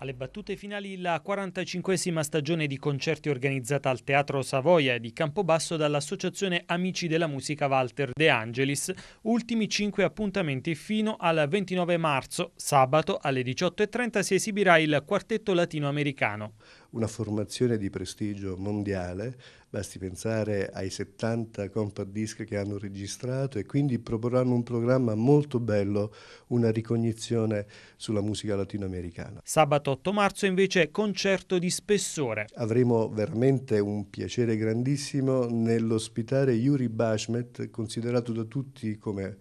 Alle battute finali la 45esima stagione di concerti organizzata al Teatro Savoia di Campobasso dall'Associazione Amici della Musica Walter De Angelis, ultimi 5 appuntamenti fino al 29 marzo, sabato alle 18.30 si esibirà il quartetto latinoamericano una formazione di prestigio mondiale, basti pensare ai 70 compact disc che hanno registrato e quindi proporranno un programma molto bello, una ricognizione sulla musica latinoamericana. Sabato 8 marzo invece concerto di spessore. Avremo veramente un piacere grandissimo nell'ospitare Yuri Bashmet, considerato da tutti come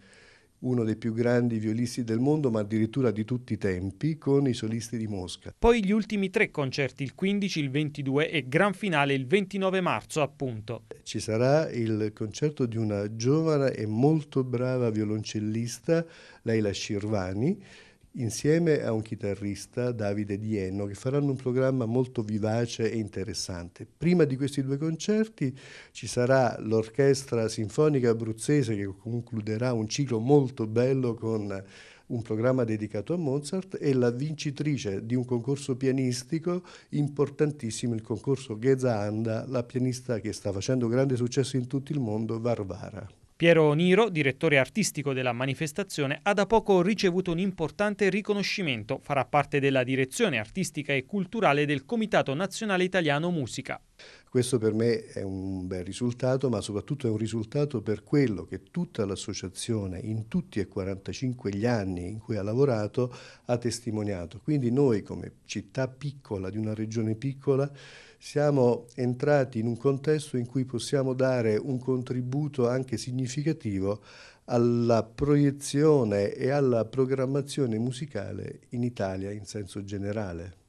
uno dei più grandi violisti del mondo, ma addirittura di tutti i tempi, con i solisti di Mosca. Poi gli ultimi tre concerti, il 15, il 22 e gran finale il 29 marzo, appunto. Ci sarà il concerto di una giovane e molto brava violoncellista, Leila Shirvani, insieme a un chitarrista, Davide Dienno, che faranno un programma molto vivace e interessante. Prima di questi due concerti ci sarà l'Orchestra Sinfonica Abruzzese che concluderà un ciclo molto bello con un programma dedicato a Mozart e la vincitrice di un concorso pianistico importantissimo, il concorso Gheza Anda, la pianista che sta facendo grande successo in tutto il mondo, Varvara. Piero Niro, direttore artistico della manifestazione, ha da poco ricevuto un importante riconoscimento. Farà parte della direzione artistica e culturale del Comitato Nazionale Italiano Musica. Questo per me è un bel risultato, ma soprattutto è un risultato per quello che tutta l'associazione in tutti e 45 gli anni in cui ha lavorato ha testimoniato. Quindi noi come città piccola di una regione piccola siamo entrati in un contesto in cui possiamo dare un contributo anche significativo alla proiezione e alla programmazione musicale in Italia in senso generale.